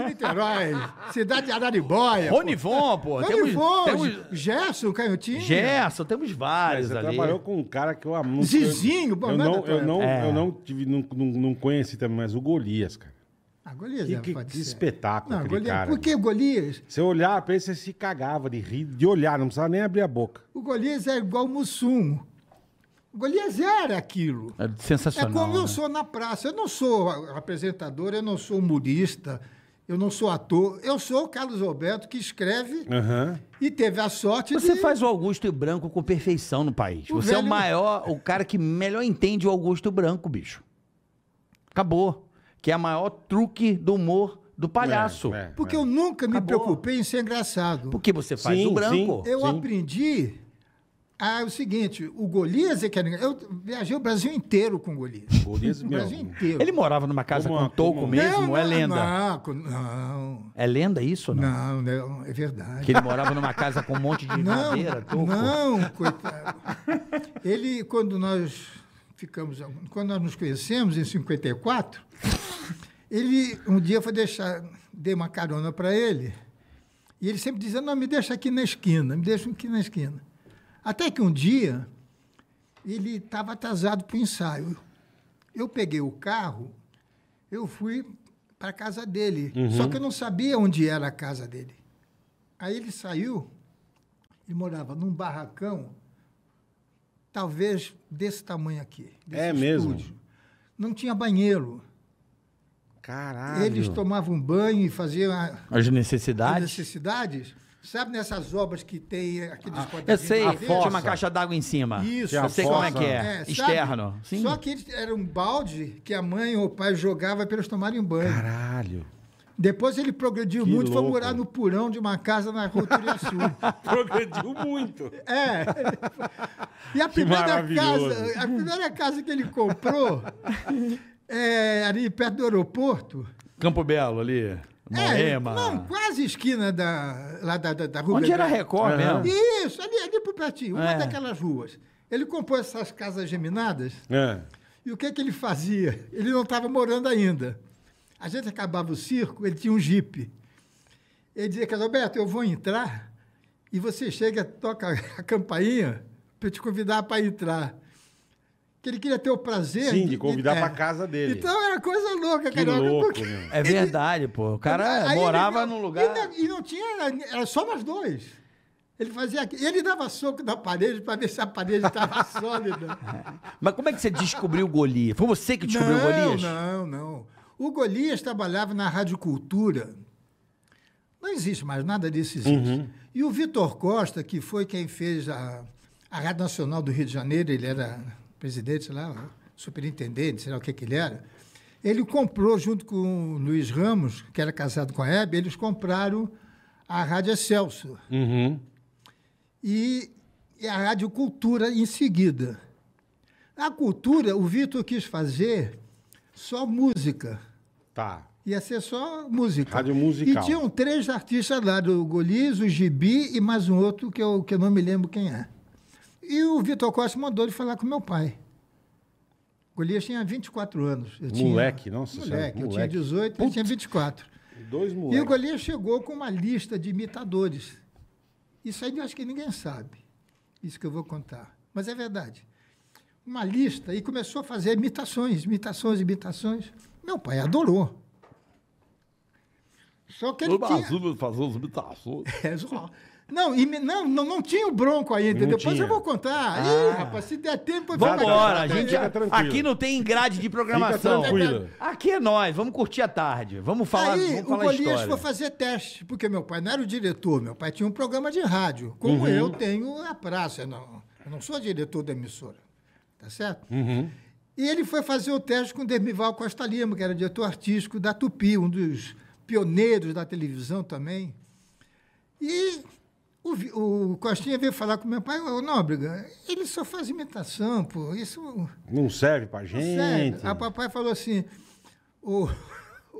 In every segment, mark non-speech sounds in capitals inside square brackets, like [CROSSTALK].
É Niterói, cidade de Araribóia. Ronivon, pô. pô. Temos, Ronivon, temos... Gerson, Canhotinho. Gerson, temos vários você ali. trabalhou com um cara que eu amo. Zizinho. Eu, eu, não, eu, não, é. eu é. não, tive, não, não, não conheci também, mas o Golias, cara. Ah, Golias que, é que, que espetáculo não, Golias, cara. Por que Golias? Você olhar pra ele, você se cagava de rir, de olhar, não precisava nem abrir a boca. O Golias é igual o Mussum. O Golias era aquilo. É sensacional. É como né? eu sou na praça. Eu não sou apresentador, eu não sou humorista, eu não sou ator, eu sou o Carlos Alberto que escreve uhum. e teve a sorte Você de... faz o Augusto Branco com perfeição no país. O Você velho... é o maior, o cara que melhor entende o Augusto Branco, bicho. Acabou. Que é o maior truque do humor do palhaço. É, é, Porque é. eu nunca me Acabou. preocupei em ser engraçado. Porque você faz sim, o branco. Sim, eu sim. aprendi ah, é o seguinte, o Golias é que era... Eu viajei o Brasil inteiro com o Golias. Golias o Brasil meu. inteiro. Ele morava numa casa como, com touco mesmo? Não, é lenda? Não, não. É lenda isso não? Não, não, é verdade. Que ele morava numa casa com um monte de [LAUGHS] não, madeira, touco? Não, coitado. Ele, quando nós ficamos... Quando nós nos conhecemos, em 54, ele um dia foi deixar... Dei uma carona para ele. E ele sempre dizia, não, me deixa aqui na esquina, me deixa aqui na esquina. Até que um dia ele estava atrasado para o ensaio. Eu peguei o carro, eu fui para a casa dele. Uhum. Só que eu não sabia onde era a casa dele. Aí ele saiu e morava num barracão, talvez desse tamanho aqui. Desse é estúdio. mesmo? Não tinha banheiro. Caralho. Eles tomavam banho e faziam a, as necessidades. As necessidades. Sabe nessas obras que tem aqueles ah, Eu sei, a tinha uma caixa d'água em cima. Isso. Eu sei como é que é. é Externo. Sim. Só que era um balde que a mãe ou o pai jogava para eles tomarem banho. Caralho. Depois ele progrediu que muito, louco. foi morar no porão de uma casa na rua sul [LAUGHS] progrediu muito. É. E a primeira casa, a primeira casa que ele comprou [LAUGHS] é, ali perto do aeroporto. Campo Belo ali. Moema. É, não, quase esquina da, lá da, da, da rua. Onde era Record uhum. mesmo. Isso, ali, ali pro pertinho, uma é. daquelas ruas. Ele compôs essas casas geminadas. É. E o que é que ele fazia? Ele não estava morando ainda. A gente acabava o circo, ele tinha um jipe. Ele dizia, Roberto, eu vou entrar e você chega, toca a campainha para te convidar para entrar que ele queria ter o prazer. Sim, de convidar de, é. pra é. casa dele. Então era coisa louca, que cara. Louco, porque... É verdade, pô. O cara Aí morava ele, num lugar. E não, e não tinha, era só nós dois. Ele fazia Ele dava soco na parede para ver se a parede estava [LAUGHS] sólida. Mas como é que você descobriu o Golias? Foi você que descobriu não, o Golias? Não, não. O Golias trabalhava na Radiocultura. Não existe mais, nada disso existe. Uhum. E o Vitor Costa, que foi quem fez a, a Rádio Nacional do Rio de Janeiro, ele era presidente lá, superintendente, sei lá o que, que ele era, ele comprou, junto com o Luiz Ramos, que era casado com a Hebe, eles compraram a Rádio Celso. Uhum. E, e, é a Rádio Cultura em seguida. A cultura, o Vitor quis fazer só música. Tá. Ia ser só música. Rádio musical. E tinham três artistas lá, do Goliz, o Gibi e mais um outro que eu, que eu não me lembro quem é. E o Vitor Costa mandou ele falar com meu pai. Golias tinha 24 anos. Eu moleque, tinha, não, moleque, senhora, eu tinha 18, Putz. ele tinha 24. Dois moleques. E o Golias chegou com uma lista de imitadores. Isso aí eu acho que ninguém sabe, isso que eu vou contar. Mas é verdade. Uma lista, e começou a fazer imitações, imitações, imitações. Meu pai adorou. Só que ele no tinha... Brasil, fazia as imitações. [LAUGHS] É, só. Não, e, não, não, não, tinha o Bronco ainda. entendeu? Depois eu vou contar. Ah. Ih, rapaz, se der tempo... Vamos embora. A gente, aqui não tem grade de programação. Aqui é nós. Vamos curtir a tarde. Vamos falar, Aí, vamos falar o Golias história. foi fazer teste, porque meu pai não era o diretor. Meu pai tinha um programa de rádio, como uhum. eu tenho a praça. Não, eu não sou diretor da emissora. Tá certo? Uhum. E ele foi fazer o teste com o Dermival Costa Lima, que era diretor artístico da Tupi, um dos pioneiros da televisão também. E o, o Costinha veio falar com meu pai, ô Nóbrega, ele só faz imitação, pô. Isso. Não serve pra gente. Serve. A papai falou assim: o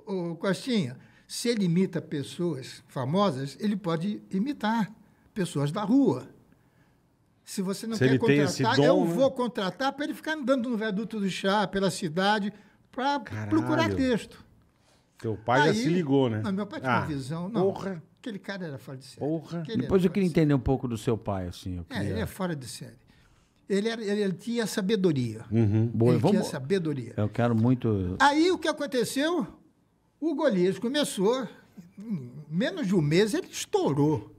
o Costinha, se ele imita pessoas famosas, ele pode imitar pessoas da rua. Se você não se quer contratar, dom, eu né? vou contratar para ele ficar andando no viaduto do chá, pela cidade, para procurar texto. Teu pai Aí, já se ligou, né? Não, meu pai tinha ah, visão. Não, porra. Aquele cara era fora de série. Porra. Depois eu queria entender um pouco do seu pai, assim. Eu é, queria... É, ele é fora de série. Ele, era, ele, ele tinha sabedoria. Uhum. Boa, ele vamos... tinha sabedoria. Eu quero muito. Aí o que aconteceu? O Golias começou, em menos de um mês, ele estourou.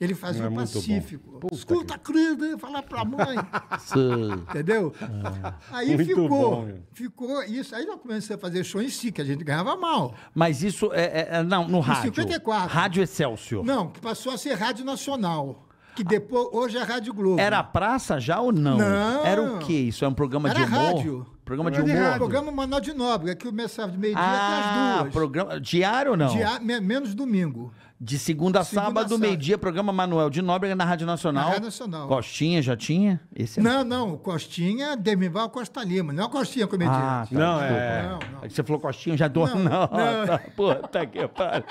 Ele fazia é o Pacífico. Puta Escuta, que... Né? falar pra mãe. [LAUGHS] Entendeu? Ah. Aí ficou. Bom, ficou isso. Aí nós começamos a fazer show em si, que a gente ganhava mal. Mas isso é. é, é não, no em rádio. Em 54. Rádio Excelsior. Não, que passou a ser Rádio Nacional. Que depois, hoje é Rádio Globo. Era praça já ou não? Não. Era o quê? Isso é um programa Era de humor? Rádio. Programa de humor. Rádio. Programa Manual de Nóbrega, é que começava de meio-dia ah, até as duas. Programa, diário ou não? Diário menos domingo. De segunda a sábado, meio-dia, programa Manuel de Nóbrega na Rádio Nacional. Na Rádio Nacional. Costinha já tinha? Esse é não, não. Costinha, Demival Costa Lima. Não é Costinha comediante. Ah, tá, não, é. Não, não. Você falou Costinha, já dou. Não, [LAUGHS] não. não. Tá, puta que pariu.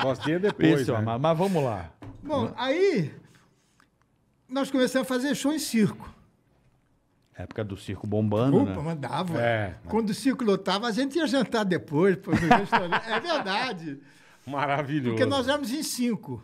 Costinha é depois. Isso, né? mas, mas vamos lá. Bom, aí nós começamos a fazer show em circo. Época do circo bombando. Opa, né? mandava. É, Quando o circo lotava, a gente ia jantar depois. Pô, é verdade. Maravilhoso. Porque nós éramos em cinco.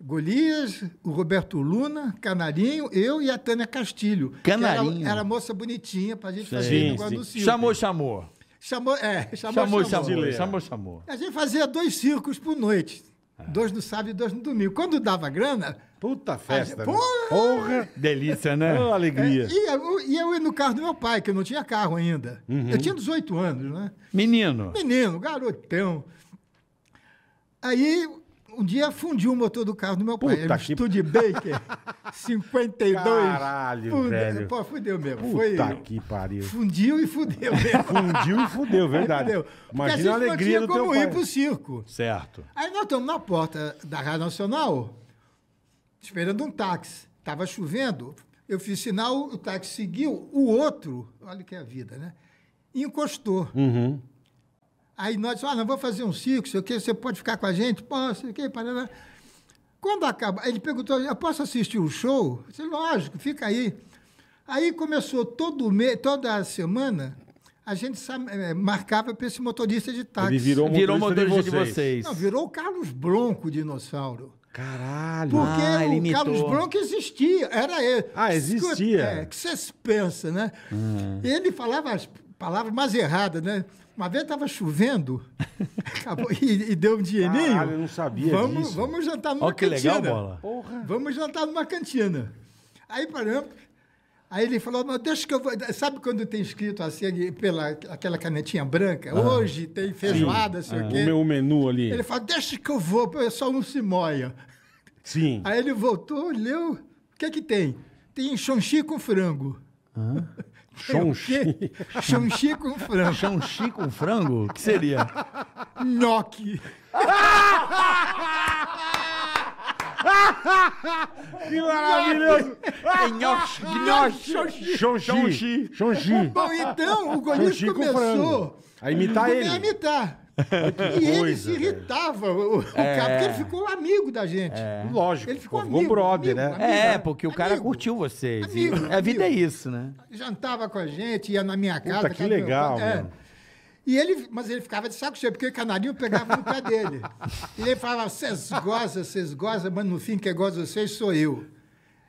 Golias, o Roberto Luna, Canarinho, eu e a Tânia Castilho. Canarinho. Era, era, moça bonitinha pra gente sim, fazer sim, negócio sim. do circo. Chamou, chamou. Chamou, é, chamou, chamou. Chamou, chamou. chamou, chamou. A gente fazia dois circos por noite. É. Dois no sábado e dois no domingo. Quando dava grana, Puta festa. A né? porra! porra! Delícia, né? Oh, alegria. É, e, eu, e eu ia no carro do meu pai, que eu não tinha carro ainda. Uhum. Eu tinha 18 anos, né? Menino. Menino, garotão. Aí, um dia fundiu o motor do carro do meu pai. Puta Era um que... Studebaker 52. [LAUGHS] Caralho, velho. Pô, fudeu mesmo. Puta Foi... que pariu. Fundiu e fudeu [LAUGHS] mesmo. fundiu e fudeu, verdade. Fudeu. Imagina a alegria do teu pai. como ir pro circo. Certo. Aí nós estamos na porta da Rádio Nacional esperando um táxi. Estava chovendo, eu fiz sinal, o táxi seguiu, o outro, olha que é a vida, né? Encostou. Uhum. Aí nós dissemos, ah, não, vou fazer um circo, sei o quê, você pode ficar com a gente? Posso, sei o quê, parará. Quando acaba, ele perguntou, eu posso assistir o show? Eu disse, lógico, fica aí. Aí começou todo mês, toda semana, a gente eh, marcava para esse motorista de táxi. Ele virou, virou motorista, motorista de, vocês. de vocês. Não, virou o Carlos Bronco, dinossauro. Caralho, Porque ah, o Carlos Bronco existia, era ele. Ah, existia. É, que vocês pensam, né? Uhum. Ele falava as palavras mais erradas, né? Uma vez estava chovendo [LAUGHS] acabou, e, e, deu um dinheirinho. Caralho, eu não sabia vamos, disso. Vamos jantar numa oh, cantina. Legal, vamos jantar numa cantina. Aí, paramos. Aí ele falou, mas deixa que eu vou... Sabe quando tem escrito assim, pela aquela canetinha branca? Ah, Hoje tem feijoada, sim. sei ah, o quê. O meu menu ali. Ele falou, deixa que eu vou, só um se moia. Sim. Aí ele voltou, leu. O que é que tem? Tem chonchi com frango. Ah. Chonchi. Chonchi com frango. Chonchi com frango? O que seria? [LAUGHS] Noque. [LAUGHS] [LAUGHS] que maravilhoso! Gnocchi! Gnocchi! Shonji! Bom, então, o Golias começou... A imitar ele. A imitar. [LAUGHS] E ele se irritava, o, é... cara, porque ele ficou amigo da gente. É... Lógico. Ele ficou, amigo, brother, amigo, né? Amigo, é, porque o cara curtiu vocês. a vida é isso, né? Jantava com a gente, ia na minha casa. Puta, que legal, é. meu... é. E ele, mas ele ficava de saco cheio, porque o canarinho pegava no pé dele. E ele falava, vocês gozam, vocês gozam, mas no fim quem goza vocês sou eu.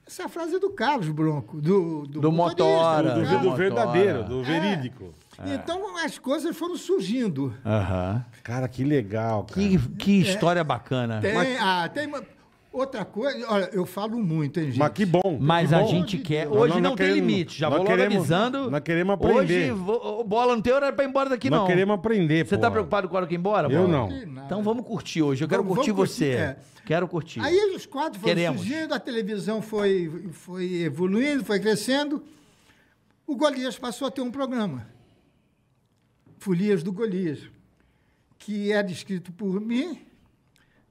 Essa é frase é do Carlos Bronco, do Do, do motora. Do, do, do, verdadeiro, do é. verídico. É. É. Então as coisas foram surgindo. Uhum. Cara, que legal. Cara. Que, que é. história é. bacana. Tem, mas... ah, tem, Outra coisa, olha, eu falo muito, hein, gente? Mas que bom. Mas que a bom. gente quer. Hoje não, não, tem queremos, limite, já vou organizando. Nós queremos aprender. Hoje, vou, bola, não tem hora pra ir embora daqui, não. Nós queremos aprender, Você tá porra. tá preocupado com a hora que ir embora? Eu bola? não. Então vamos curtir hoje, eu quero vamos, curtir vamos você. Curtir, é. Quero curtir. Aí os quadros foram queremos. surgindo, a televisão foi, foi evoluindo, foi crescendo. O Golias passou a ter um programa. Folias do Golias, que era escrito por mim,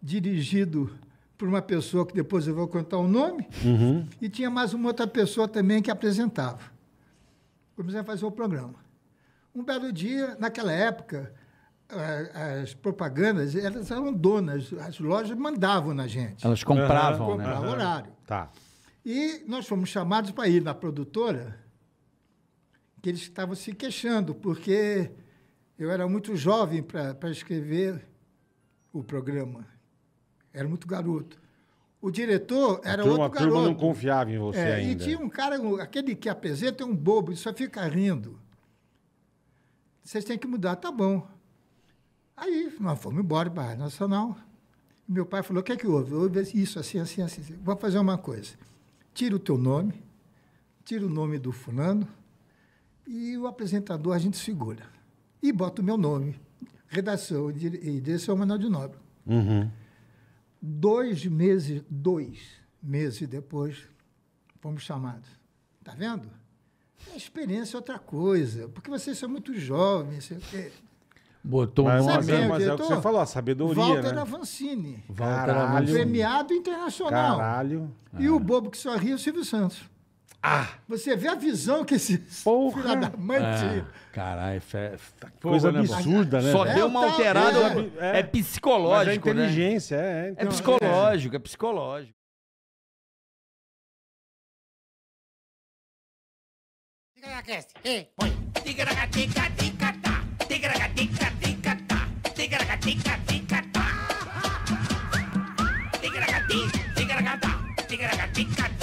dirigido por uma pessoa que depois eu vou contar o nome, uhum. e tinha mais uma outra pessoa também que apresentava. Comecei a fazer o programa. Um belo dia, naquela época, as propagandas elas eram donas, as lojas mandavam na gente. Elas compravam, uhum, né? Compravam horário. Tá. E nós fomos chamados para ir na produtora, que eles estavam se queixando, porque eu era muito jovem para escrever o programa. Era muito garoto. O diretor era turma, outro garoto. A turma não confiava em você é, ainda. E tinha um cara, aquele que apresenta é um bobo, ele só fica rindo. Vocês têm que mudar, tá bom. Aí nós fomos embora para a Nacional. Meu pai falou, o que é que houve? Houve assim, isso, assim, assim, assim. assim. Vamos fazer uma coisa. Tira o teu nome, tira o nome do fulano e o apresentador a gente segura. E bota o meu nome, redação e direção Manuel de Nobre. Uhum. Dois meses, dois meses depois, fomos chamados. Está vendo? A experiência é outra coisa, porque vocês são muito jovens, Botou mas, um mas, é, mas é o que você falou, a sabedoria. Walter né? Avancini. Premiado internacional. Caralho. E ah. o bobo que sorriu é o Silvio Santos. Ah! Você vê a visão que esse Porra. filho da mãe é. tinha. Ah, Caralho, coisa né, absurda, né? Só é, deu uma então, alterada. É, é psicológico, né? é inteligência, né? é, então, é psicológico, é psicológico. Tigaracast, e põe. Tigaracatica, ticatá. Tá. Tigaracatica, ticatá. Tá. Tigaracatica, ticatá. Tá. Tigaracatica, ticatá. Tigaracatica, ticatá.